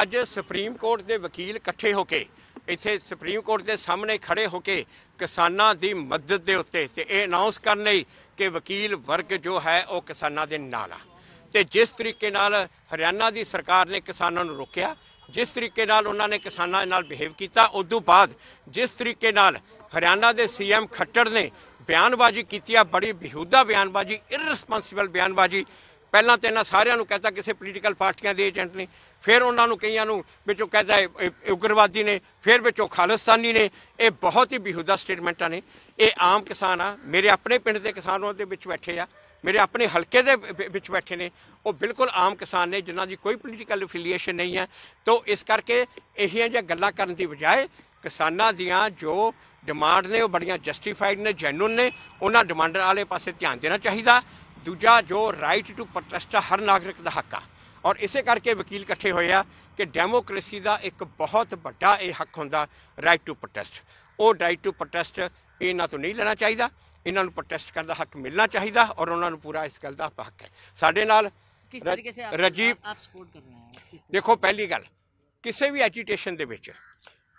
ਅੱਜ supreme court ਦੇ ਵਕੀਲ ਇਕੱਠੇ ਹੋ ਕੇ ਇੱਥੇ ਸੁਪਰੀਮ ਕੋਰਟ ਦੇ ਸਾਹਮਣੇ ਖੜੇ ਹੋ ਕੇ ਕਿਸਾਨਾਂ ਦੀ ਮਦਦ ਦੇ ਉੱਤੇ ਤੇ ਇਹ ਅਨਾਉਂਸ ਕਰਨ ਲਈ ਕਿ ਵਕੀਲ ਵਰਗ ਜੋ ਹੈ ਉਹ ਕਿਸਾਨਾਂ ਦੇ ਨਾਲ ਆ ਤੇ ਜਿਸ ਤਰੀਕੇ ਨਾਲ ਹਰਿਆਣਾ ਦੀ ਸਰਕਾਰ ਨੇ ਕਿਸਾਨਾਂ ਨੂੰ ਰੋਕਿਆ ਜਿਸ ਤਰੀਕੇ ਨਾਲ ਉਹਨਾਂ ਨੇ ਕਿਸਾਨਾਂ ਨਾਲ ਬਿਹੇਵ ਕੀਤਾ ਉਸ ਤੋਂ ਬਾਅਦ ਜਿਸ ਤਰੀਕੇ ਨਾਲ ਹਰਿਆਣਾ ਦੇ ਸੀਐਮ ਖੱਟੜ ਨੇ ਬਿਆਨਬਾਜ਼ੀ ਕੀਤੀ ਆ ਬੜੀ ਬਿਹੂਦਾ ਬਿਆਨਬਾਜ਼ੀ ਇਰਰਸਪੌਂਸਿਬਲ ਬਿਆਨਬਾਜ਼ੀ ਪਹਿਲਾਂ ਤੇ ਇਹਨਾਂ ਸਾਰਿਆਂ ਨੂੰ ਕਹਤਾ ਕਿਸੇ ਪੋਲੀਟੀਕਲ ਪਾਰਟੀਆਂ ਦੇ ਏਜੰਟ ਨੇ ਫਿਰ ਉਹਨਾਂ ਨੂੰ ਕਈਆਂ ਨੂੰ ਵਿੱਚੋਂ ਕਹਤਾ ਉਗਰਵਾਦੀ ਨੇ ਫਿਰ ਵਿੱਚੋਂ ਖਾਲਿਸਤਾਨੀ ਨੇ ਇਹ ਬਹੁਤ ਹੀ ਬਿਹੂਦਾ ਸਟੇਟਮੈਂਟਾਂ ਨੇ ਇਹ ਆਮ ਕਿਸਾਨ ਆ ਮੇਰੇ ਆਪਣੇ ਪਿੰਡ ਦੇ ਕਿਸਾਨਾਂ ਦੇ ਵਿੱਚ ਬੈਠੇ ਆ ਮੇਰੇ ਆਪਣੇ ਹਲਕੇ ਦੇ ਵਿੱਚ ਬੈਠੇ ਨੇ ਉਹ ਬਿਲਕੁਲ ਆਮ ਕਿਸਾਨ ਨੇ ਜਿਨ੍ਹਾਂ ਦੀ ਕੋਈ ਪੋਲੀਟੀਕਲ ਅਫੀਲੀਏਸ਼ਨ ਨਹੀਂ ਹੈ ਤਾਂ ਇਸ ਕਰਕੇ ਇਹੀਆਂ ਜਿਹੀਆਂ ਗੱਲਾਂ ਕਰਨ ਦੀ ਬਜਾਏ ਕਿਸਾਨਾਂ ਦੀਆਂ ਜੋ ਡਿਮਾਂਡ ਨੇ ਉਹ ਬੜੀਆਂ ਜਸਟੀਫਾਈਡ ਨੇ ਜੈਨੂਨ ਨੇ ਉਹਨਾਂ ਡਿਮਾਂਡਰ ਵਾਲੇ ਪਾਸੇ ਧਿਆਨ ਦੇਣਾ ਚਾਹੀਦਾ ਦੂਜਾ ਜੋ ਰਾਈਟ ਟੂ ਪ੍ਰੋਟੈਸਟ ਹਰ ਨਾਗਰਿਕ ਦਾ ਹੱਕ ਆ ਔਰ ਇਸੇ ਕਰਕੇ ਵਕੀਲ ਇਕੱਠੇ ਹੋਏ ਆ ਕਿ ਡੈਮੋਕ੍ਰੇਸੀ ਦਾ ਇੱਕ ਬਹੁਤ ਵੱਡਾ ਇਹ ਹੱਕ ਹੁੰਦਾ ਰਾਈਟ ਟੂ ਪ੍ਰੋਟੈਸਟ ਉਹ ਰਾਈਟ ਟੂ ਪ੍ਰੋਟੈਸਟ ਇਹਨਾਂ ਤੋਂ ਨਹੀਂ ਲੈਣਾ ਚਾਹੀਦਾ ਇਹਨਾਂ ਨੂੰ ਪ੍ਰੋਟੈਸਟ ਕਰਨ ਦਾ ਹੱਕ ਮਿਲਣਾ ਚਾਹੀਦਾ ਔਰ ਉਹਨਾਂ ਨੂੰ ਪੂਰਾ ਇਸ ਗੱਲ ਦਾ ਹੱਕ ਹੈ ਸਾਡੇ ਨਾਲ ਕਿਸ ਤਰੀਕੇ ਸੇ ਰਜੀਵ ਆਪ ਸਪੋਰਟ ਰਹੇ ਹੈ ਦੇਖੋ ਪਹਿਲੀ ਗੱਲ ਕਿਸੇ ਵੀ ਐਜੀਟੇਸ਼ਨ ਦੇ ਵਿੱਚ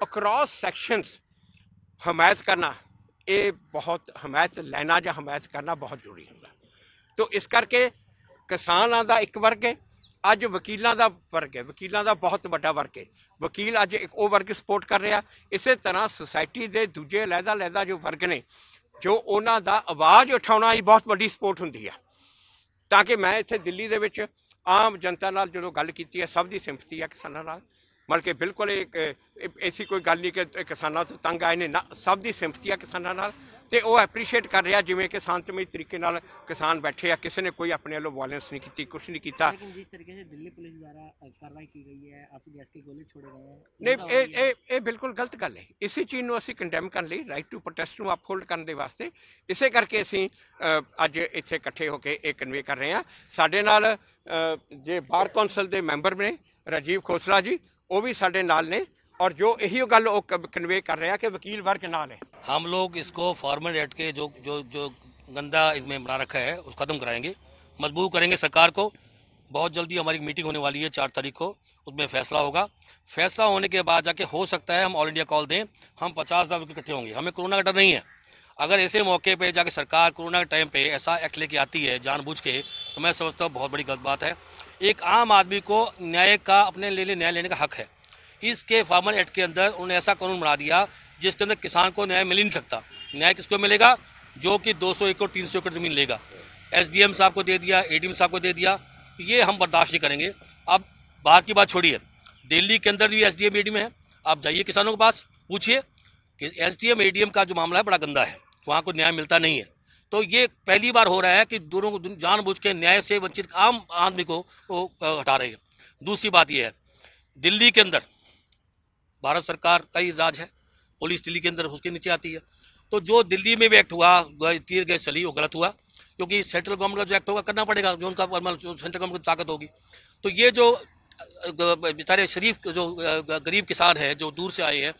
ਅਕ੍ਰੋਸ ਸੈਕਸ਼ਨਸ ਹਮਾਇਤ ਕਰਨਾ ਇਹ ਬਹੁਤ ਹਮਾਇਤ ਲੈਣਾ ਜਾਂ ਹਮਾਇਤ ਕਰਨਾ ਬਹੁਤ ਜ਼ਰੂਰੀ ਹੁੰਦਾ ਤੋਂ ਇਸ ਕਰਕੇ ਕਿਸਾਨਾਂ ਦਾ ਇੱਕ ਵਰਗ ਹੈ ਅੱਜ ਵਕੀਲਾਂ ਦਾ ਵਰਗ ਹੈ ਵਕੀਲਾਂ ਦਾ ਬਹੁਤ ਵੱਡਾ ਵਰਗ ਹੈ ਵਕੀਲ ਅੱਜ ਇੱਕ ਉਹ ਵਰਗ ਸਪੋਰਟ ਕਰ ਰਿਹਾ ਇਸੇ ਤਰ੍ਹਾਂ ਸੁਸਾਇਟੀ ਦੇ ਦੂਜੇ ਲਹਿਦਾ ਲਹਿਦਾ ਜੋ ਵਰਗ ਨੇ ਜੋ ਉਹਨਾਂ ਦਾ ਆਵਾਜ਼ ਉਠਾਉਣਾ ਹੀ ਬਹੁਤ ਵੱਡੀ ਸਪੋਰਟ ਹੁੰਦੀ ਆ ਤਾਂ ਕਿ ਮੈਂ ਇੱਥੇ ਦਿੱਲੀ ਦੇ ਵਿੱਚ ਆਮ ਜਨਤਾ ਨਾਲ ਜਦੋਂ ਗੱਲ ਕੀਤੀ ਹੈ ਸਭ ਦੀ ਸਿੰਪਥੀ ਹੈ ਕਿਸਾਨਾਂ ਨਾਲ ਬਲਕਿ ਬਿਲਕੁਲ ਇੱਕ ਐਸੀ ਕੋਈ ਗੱਲ ਨਹੀਂ ਕਿ ਕਿਸਾਨਾਂ ਤੋਂ ਤੰਗ ਆਏ ਨੇ ਸਭ ਦੀ ਸਿੰਪਥੀ ਆ ਕਿਸਾਨਾਂ ਨਾਲ ਤੇ ਉਹ ਐਪਰੀਸ਼ੀਏਟ ਕਰ ਰਿਹਾ ਜਿਵੇਂ ਕਿ ਸ਼ਾਂਤਮਈ ਤਰੀਕੇ ਨਾਲ ਕਿਸਾਨ ਬੈਠੇ ਆ ਕਿਸੇ ਨੇ ਕੋਈ ਆਪਣੇ ਵੱਲੋਂ ਵਾਇਲੈਂਸ ਨਹੀਂ ਕੀਤੀ ਕੁਝ ਨਹੀਂ ਕੀਤਾ ਲੇਕਿਨ ਜਿਸ ਤਰੀਕੇ ਦਿੱਲੀ ਪੁਲਿਸ ਦੁਆਰਾ ਕਾਰਵਾਈ ਕੀਤੀ ਗਈ ਹੈ ਅਸੀਂ ਗੋਲੇ ਛੋੜੇ ਗਏ ਨੇ ਨਹੀਂ ਇਹ ਇਹ ਇਹ ਬਿਲਕੁਲ ਗਲਤ ਗੱਲ ਹੈ ਇਸੇ ਚੀਜ਼ ਨੂੰ ਅਸੀਂ ਕੰਡੈਮ ਕਰਨ ਲਈ ਰਾਈਟ ਟੂ ਪ੍ਰੋਟੈਸਟ ਨੂੰ ਅਪਹੋਲਡ ਕਰਨ ਦੇ ਵਾਸਤੇ ਇਸੇ ਕਰਕੇ ਅਸੀਂ ਅੱਜ ਇੱਥੇ ਇਕੱਠੇ ਹੋ ਕੇ ਇਹ ਕਨਵੇ ਕਰ ਰਹੇ ਹਾਂ ਸਾਡੇ ਨਾਲ ਜੇ ਬਾਰ ਕੌਂਸਲ ਦੇ ਮੈਂਬਰ ਨੇ ਰਾਜੀਵ ਖੋਸਲਾ ਜੀ वो भी साढ़े नाल ने और जो यही गल कन्वे कर रहे हैं कि वकील वर्ग ना है हम लोग इसको फॉर्मल एट के जो जो जो गंदा इसमें बना रखा है उस खत्म कराएंगे मजबूत करेंगे सरकार को बहुत जल्दी हमारी मीटिंग होने वाली है चार तारीख को उसमें फैसला होगा फैसला होने के बाद जाके हो सकता है हम ऑल इंडिया कॉल दें हम पचास हज़ार रुपये इकट्ठे होंगे हमें कोरोना का डर नहीं है अगर ऐसे मौके पे जाके सरकार कोरोना के टाइम पे ऐसा एक्ट लेके आती है जानबूझ के तो मैं समझता हूँ बहुत बड़ी गलत बात है एक आम आदमी को न्याय का अपने लिए न्याय लेने का हक है इसके फार्मर एक्ट के अंदर उन्होंने ऐसा कानून बना दिया जिसके अंदर किसान को न्याय मिल ही नहीं सकता न्याय किसको मिलेगा जो कि 200 एकड़ तीन एकड़ ज़मीन लेगा एसडीएम साहब को दे दिया एडीएम साहब को दे दिया ये हम बर्दाश्त नहीं करेंगे अब बाहर की बात छोड़िए दिल्ली के अंदर भी एस डी एम है आप जाइए किसानों के पास पूछिए कि एस डी एम का जो मामला है बड़ा गंदा है वहाँ को न्याय मिलता नहीं है तो ये पहली बार हो रहा है कि दोनों को जानबूझ के न्याय से वंचित आम आदमी को वो हटा रही है दूसरी बात यह है दिल्ली के अंदर भारत सरकार का ही राज है पुलिस दिल्ली के अंदर उसके नीचे आती है तो जो दिल्ली में भी एक्ट हुआ तीर गैस चली वो गलत हुआ क्योंकि सेंट्रल गवर्नमेंट का जो एक्ट होगा करना पड़ेगा जो उनका सेंट्रल गवर्नमेंट की ताकत होगी तो ये जो बेचारे शरीफ जो गरीब किसान हैं जो दूर से आए हैं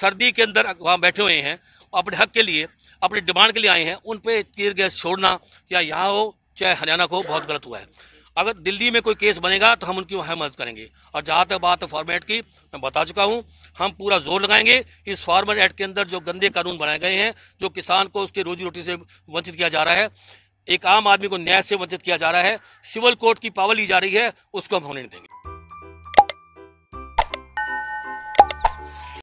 सर्दी के अंदर वहाँ बैठे हुए हैं अपने हक के लिए अपनी डिमांड के लिए आए हैं उन पर तीर गैस छोड़ना या यहाँ हो चाहे हरियाणा को बहुत गलत हुआ है अगर दिल्ली में कोई केस बनेगा तो हम उनकी वहाँ मदद करेंगे और जहाँ तक बात है फॉर्मेट की मैं बता चुका हूँ हम पूरा जोर लगाएंगे इस फार्मर एक्ट के अंदर जो गंदे कानून बनाए गए हैं जो किसान को उसके रोजी रोटी से वंचित किया जा रहा है एक आम आदमी को न्याय से वंचित किया जा रहा है सिविल कोर्ट की पावर ली जा रही है उसको हम होने नहीं देंगे